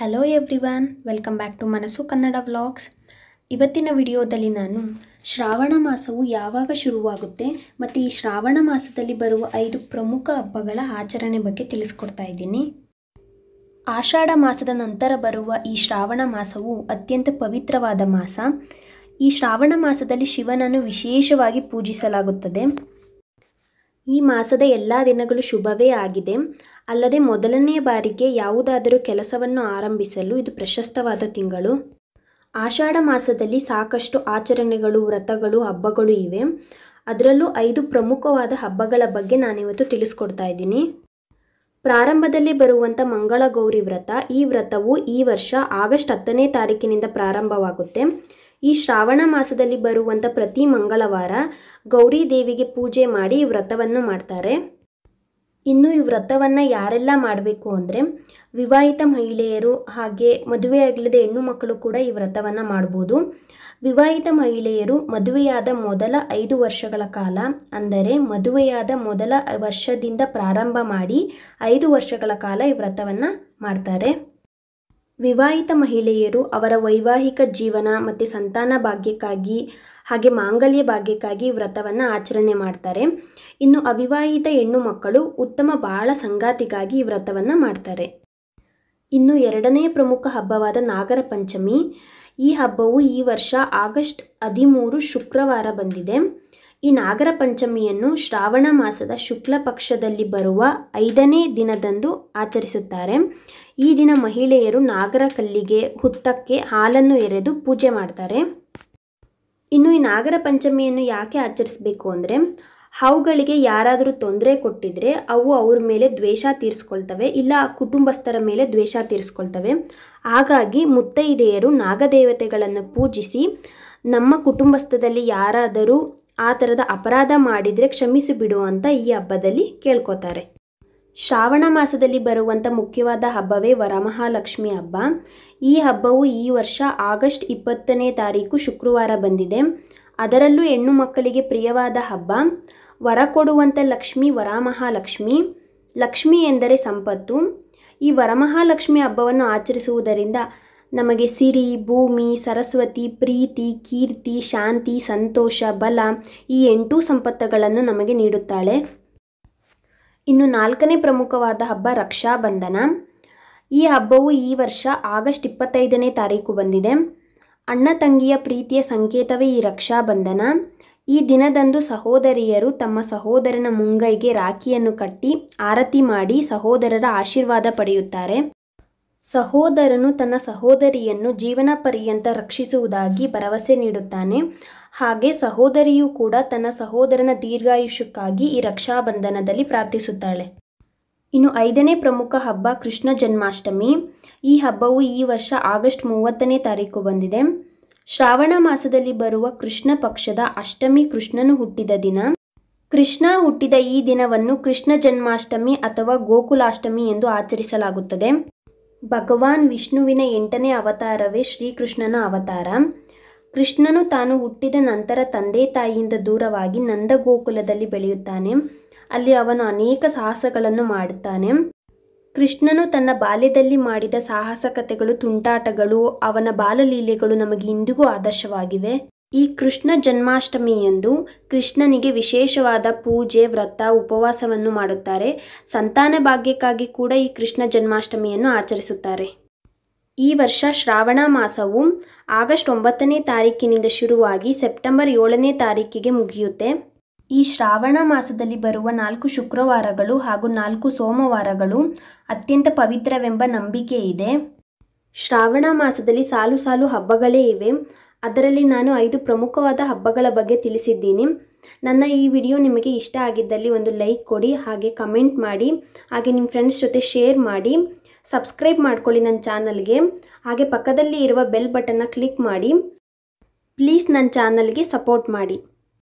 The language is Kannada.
ಹಲೋ ವಾನ್ welcome back to Manassu Kannada vlogs ಇವತ್ತಿನ ವಿಡಿಯೋದಲ್ಲಿ ನಾನು ಶ್ರಾವಣ ಮಾಸವು ಯಾವಾಗ ಶುರುವಾಗುತ್ತೆ ಮತ್ತು ಈ ಶ್ರಾವಣ ಮಾಸದಲ್ಲಿ ಬರುವ ಐದು ಪ್ರಮುಖ ಹಬ್ಬಗಳ ಆಚರಣೆ ಬಗ್ಗೆ ತಿಳಿಸ್ಕೊಡ್ತಾ ಇದ್ದೀನಿ ಆಷಾಢ ಮಾಸದ ನಂತರ ಬರುವ ಈ ಶ್ರಾವಣ ಮಾಸವು ಅತ್ಯಂತ ಪವಿತ್ರವಾದ ಮಾಸ ಈ ಶ್ರಾವಣ ಮಾಸದಲ್ಲಿ ಶಿವನನ್ನು ವಿಶೇಷವಾಗಿ ಪೂಜಿಸಲಾಗುತ್ತದೆ ಈ ಮಾಸದ ಎಲ್ಲ ದಿನಗಳು ಶುಭವೇ ಆಗಿದೆ ಅಲ್ಲದೆ ಮೊದಲನೆಯ ಬಾರಿಗೆ ಯಾವುದಾದರೂ ಕೆಲಸವನ್ನು ಆರಂಭಿಸಲು ಇದು ಪ್ರಶಸ್ತವಾದ ತಿಂಗಳು ಆಷಾಢ ಮಾಸದಲ್ಲಿ ಸಾಕಷ್ಟು ಆಚರಣೆಗಳು ವ್ರತಗಳು ಹಬ್ಬಗಳು ಇವೆ ಅದರಲ್ಲೂ ಐದು ಪ್ರಮುಖವಾದ ಹಬ್ಬಗಳ ಬಗ್ಗೆ ನಾನಿವತ್ತು ತಿಳಿಸ್ಕೊಡ್ತಾ ಇದ್ದೀನಿ ಪ್ರಾರಂಭದಲ್ಲಿ ಬರುವಂಥ ಮಂಗಳ ಗೌರಿ ವ್ರತ ಈ ವ್ರತವು ಈ ವರ್ಷ ಆಗಸ್ಟ್ ಹತ್ತನೇ ತಾರೀಕಿನಿಂದ ಪ್ರಾರಂಭವಾಗುತ್ತೆ ಈ ಶ್ರಾವಣ ಮಾಸದಲ್ಲಿ ಬರುವಂಥ ಪ್ರತಿ ಮಂಗಳವಾರ ಗೌರಿ ದೇವಿಗೆ ಪೂಜೆ ಮಾಡಿ ವ್ರತವನ್ನು ಮಾಡ್ತಾರೆ ಇನ್ನು ಈ ವ್ರತವನ್ನು ಯಾರೆಲ್ಲ ಮಾಡಬೇಕು ಅಂದರೆ ವಿವಾಹಿತ ಮಹಿಳೆಯರು ಹಾಗೆ ಮದುವೆಯಾಗಲಿದ ಹೆಣ್ಣು ಮಕ್ಕಳು ಕೂಡ ಈ ವ್ರತವನ್ನು ಮಾಡ್ಬೋದು ವಿವಾಹಿತ ಮಹಿಳೆಯರು ಮದುವೆಯಾದ ಮೊದಲ ಐದು ವರ್ಷಗಳ ಕಾಲ ಅಂದರೆ ಮದುವೆಯಾದ ಮೊದಲ ವರ್ಷದಿಂದ ಪ್ರಾರಂಭ ಮಾಡಿ ಐದು ವರ್ಷಗಳ ಕಾಲ ಈ ವ್ರತವನ್ನು ಮಾಡ್ತಾರೆ ವಿವಾಹಿತ ಮಹಿಳೆಯರು ಅವರ ವೈವಾಹಿಕ ಜೀವನ ಮತ್ತು ಸಂತಾನ ಭಾಗ್ಯಕ್ಕಾಗಿ ಹಾಗೆ ಮಾಂಗಲ್ಯ ಭಾಗ್ಯಕ್ಕಾಗಿ ವ್ರತವನ್ನು ಆಚರಣೆ ಮಾಡ್ತಾರೆ ಇನ್ನು ಅವಿವಾಹಿತ ಹೆಣ್ಣು ಮಕ್ಕಳು ಉತ್ತಮ ಬಾಳ ಸಂಗಾತಿಗಾಗಿ ಈ ವ್ರತವನ್ನು ಮಾಡ್ತಾರೆ ಇನ್ನು ಎರಡನೇ ಪ್ರಮುಖ ಹಬ್ಬವಾದ ನಾಗರ ಪಂಚಮಿ ಈ ಹಬ್ಬವು ಈ ವರ್ಷ ಆಗಸ್ಟ್ ಹದಿಮೂರು ಶುಕ್ರವಾರ ಬಂದಿದೆ ಈ ನಾಗರ ಪಂಚಮಿಯನ್ನು ಶ್ರಾವಣ ಮಾಸದ ಶುಕ್ಲ ಪಕ್ಷದಲ್ಲಿ ಬರುವ ಐದನೇ ದಿನದಂದು ಆಚರಿಸುತ್ತಾರೆ ಈ ದಿನ ಮಹಿಳೆಯರು ನಾಗರ ಕಲ್ಲಿಗೆ ಹುತ್ತಕ್ಕೆ ಹಾಲನ್ನು ಎರೆದು ಪೂಜೆ ಮಾಡ್ತಾರೆ ಇನ್ನು ಈ ನಾಗರ ಪಂಚಮಿಯನ್ನು ಯಾಕೆ ಆಚರಿಸಬೇಕು ಅಂದರೆ ಹಾವುಗಳಿಗೆ ಯಾರಾದರೂ ತೊಂದರೆ ಕೊಟ್ಟಿದ್ರೆ ಅವು ಅವ್ರ ಮೇಲೆ ದ್ವೇಷ ತೀರಿಸ್ಕೊಳ್ತವೆ ಇಲ್ಲ ಕುಟುಂಬಸ್ಥರ ಮೇಲೆ ದ್ವೇಷ ತೀರಿಸ್ಕೊಳ್ತವೆ ಹಾಗಾಗಿ ಮುತ್ತೈದೆಯರು ನಾಗದೇವತೆಗಳನ್ನು ಪೂಜಿಸಿ ನಮ್ಮ ಕುಟುಂಬಸ್ಥದಲ್ಲಿ ಯಾರಾದರೂ ಆ ಥರದ ಅಪರಾಧ ಮಾಡಿದರೆ ಕ್ಷಮಿಸಿ ಬಿಡು ಅಂತ ಈ ಹಬ್ಬದಲ್ಲಿ ಕೇಳ್ಕೊತಾರೆ ಶ್ರಾವಣ ಮಾಸದಲ್ಲಿ ಬರುವಂಥ ಮುಖ್ಯವಾದ ಹಬ್ಬವೇ ವರಮಹಾಲಕ್ಷ್ಮಿ ಹಬ್ಬ ಈ ಹಬ್ಬವು ಈ ವರ್ಷ ಆಗಸ್ಟ್ ಇಪ್ಪತ್ತನೇ ತಾರೀಕು ಶುಕ್ರವಾರ ಬಂದಿದೆ ಅದರಲ್ಲೂ ಹೆಣ್ಣು ಮಕ್ಕಳಿಗೆ ಪ್ರಿಯವಾದ ಹಬ್ಬ ವರ ಕೊಡುವಂಥ ಲಕ್ಷ್ಮಿ ವರಮಹಾಲಕ್ಷ್ಮಿ ಲಕ್ಷ್ಮಿ ಎಂದರೆ ಸಂಪತ್ತು ಈ ವರಮಹಾಲಕ್ಷ್ಮಿ ಹಬ್ಬವನ್ನು ಆಚರಿಸುವುದರಿಂದ ನಮಗೆ ಸಿರಿ ಭೂಮಿ ಸರಸ್ವತಿ ಪ್ರೀತಿ ಕೀರ್ತಿ ಶಾಂತಿ ಸಂತೋಷ ಬಲ ಈ ಎಂಟು ಸಂಪತ್ತುಗಳನ್ನು ನಮಗೆ ನೀಡುತ್ತಾಳೆ ಇನ್ನು ನಾಲ್ಕನೇ ಪ್ರಮುಖವಾದ ಹಬ್ಬ ರಕ್ಷಾಬಂಧನ ಈ ಹಬ್ಬವು ಈ ವರ್ಷ ಆಗಸ್ಟ್ ಇಪ್ಪತ್ತೈದನೇ ತಾರೀಕು ಬಂದಿದೆ ಅಣ್ಣ ತಂಗಿಯ ಪ್ರೀತಿಯ ಸಂಕೇತವೇ ಈ ರಕ್ಷಾಬಂಧನ ಈ ದಿನದಂದು ಸಹೋದರಿಯರು ತಮ್ಮ ಸಹೋದರನ ಮುಂಗೈಗೆ ರಾಖಿಯನ್ನು ಕಟ್ಟಿ ಆರತಿ ಮಾಡಿ ಸಹೋದರರ ಆಶೀರ್ವಾದ ಪಡೆಯುತ್ತಾರೆ ಸಹೋದರನು ತನ್ನ ಸಹೋದರಿಯನ್ನು ಜೀವನ ಪರ್ಯಂತ ರಕ್ಷಿಸುವುದಾಗಿ ಭರವಸೆ ನೀಡುತ್ತಾನೆ ಹಾಗೆ ಸಹೋದರಿಯೂ ಕೂಡ ತನ್ನ ಸಹೋದರನ ದೀರ್ಘಾಯುಷ್ಯಕ್ಕಾಗಿ ಈ ರಕ್ಷಾಬಂಧನದಲ್ಲಿ ಪ್ರಾರ್ಥಿಸುತ್ತಾಳೆ ಇನ್ನು ಐದನೇ ಪ್ರಮುಖ ಹಬ್ಬ ಕೃಷ್ಣ ಜನ್ಮಾಷ್ಟಮಿ ಈ ಹಬ್ಬವು ಈ ವರ್ಷ ಆಗಸ್ಟ್ ಮೂವತ್ತನೇ ತಾರೀಕು ಬಂದಿದೆ ಶ್ರಾವಣ ಮಾಸದಲ್ಲಿ ಬರುವ ಕೃಷ್ಣ ಪಕ್ಷದ ಅಷ್ಟಮಿ ಕೃಷ್ಣನು ಹುಟ್ಟಿದ ದಿನ ಕೃಷ್ಣ ಹುಟ್ಟಿದ ಈ ದಿನವನ್ನು ಕೃಷ್ಣ ಜನ್ಮಾಷ್ಟಮಿ ಅಥವಾ ಗೋಕುಲಾಷ್ಟಮಿ ಎಂದು ಆಚರಿಸಲಾಗುತ್ತದೆ ಭಗವಾನ್ ವಿಷ್ಣುವಿನ ಎಂಟನೇ ಅವತಾರವೇ ಶ್ರೀಕೃಷ್ಣನ ಅವತಾರ ಕೃಷ್ಣನು ತಾನು ಹುಟ್ಟಿದ ನಂತರ ತಂದೆ ತಾಯಿಯಿಂದ ದೂರವಾಗಿ ನಂದಗೋಕುಲದಲ್ಲಿ ಬೆಳೆಯುತ್ತಾನೆ ಅಲ್ಲಿ ಅವನು ಅನೇಕ ಸಾಹಸಗಳನ್ನು ಮಾಡುತ್ತಾನೆ ಕೃಷ್ಣನು ತನ್ನ ಬಾಲ್ಯದಲ್ಲಿ ಮಾಡಿದ ಸಾಹಸ ಕಥೆಗಳು ತುಂಟಾಟಗಳು ಅವನ ಬಾಲಲೀಲೆಗಳು ನಮಗೆ ಇಂದಿಗೂ ಆದರ್ಶವಾಗಿವೆ ಈ ಕೃಷ್ಣ ಜನ್ಮಾಷ್ಟಮಿಯಂದು ಕೃಷ್ಣನಿಗೆ ವಿಶೇಷವಾದ ಪೂಜೆ ವ್ರತ ಉಪವಾಸವನ್ನು ಮಾಡುತ್ತಾರೆ ಸಂತಾನ ಭಾಗ್ಯಕ್ಕಾಗಿ ಕೂಡ ಈ ಕೃಷ್ಣ ಜನ್ಮಾಷ್ಟಮಿಯನ್ನು ಆಚರಿಸುತ್ತಾರೆ ಈ ವರ್ಷ ಶ್ರಾವಣ ಮಾಸವು ಆಗಸ್ಟ್ ಒಂಬತ್ತನೇ ತಾರೀಕಿನಿಂದ ಶುರುವಾಗಿ ಸೆಪ್ಟೆಂಬರ್ ಏಳನೇ ತಾರೀಕಿಗೆ ಮುಗಿಯುತ್ತೆ ಈ ಶ್ರಾವಣ ಮಾಸದಲ್ಲಿ ಬರುವ ನಾಲ್ಕು ಶುಕ್ರವಾರಗಳು ಹಾಗೂ ನಾಲ್ಕು ಸೋಮವಾರಗಳು ಅತ್ಯಂತ ಪವಿತ್ರವೆಂಬ ನಂಬಿಕೆ ಇದೆ ಶ್ರಾವಣ ಮಾಸದಲ್ಲಿ ಸಾಲು ಸಾಲು ಹಬ್ಬಗಳೇ ಇವೆ ಅದರಲ್ಲಿ ನಾನು ಐದು ಪ್ರಮುಖವಾದ ಹಬ್ಬಗಳ ಬಗ್ಗೆ ತಿಳಿಸಿದ್ದೀನಿ ನನ್ನ ಈ ವಿಡಿಯೋ ನಿಮಗೆ ಇಷ್ಟ ಆಗಿದ್ದಲ್ಲಿ ಒಂದು ಲೈಕ್ ಕೊಡಿ ಹಾಗೆ ಕಮೆಂಟ್ ಮಾಡಿ ಹಾಗೆ ನಿಮ್ಮ ಫ್ರೆಂಡ್ಸ್ ಜೊತೆ ಶೇರ್ ಮಾಡಿ ಸಬ್ಸ್ಕ್ರೈಬ್ ಮಾಡ್ಕೊಳ್ಳಿ ನನ್ನ ಚಾನಲ್ಗೆ ಹಾಗೆ ಪಕ್ಕದಲ್ಲಿ ಇರುವ ಬೆಲ್ ಬಟನ್ನ ಕ್ಲಿಕ್ ಮಾಡಿ ಪ್ಲೀಸ್ ನನ್ನ ಚಾನಲ್ಗೆ ಸಪೋರ್ಟ್ ಮಾಡಿ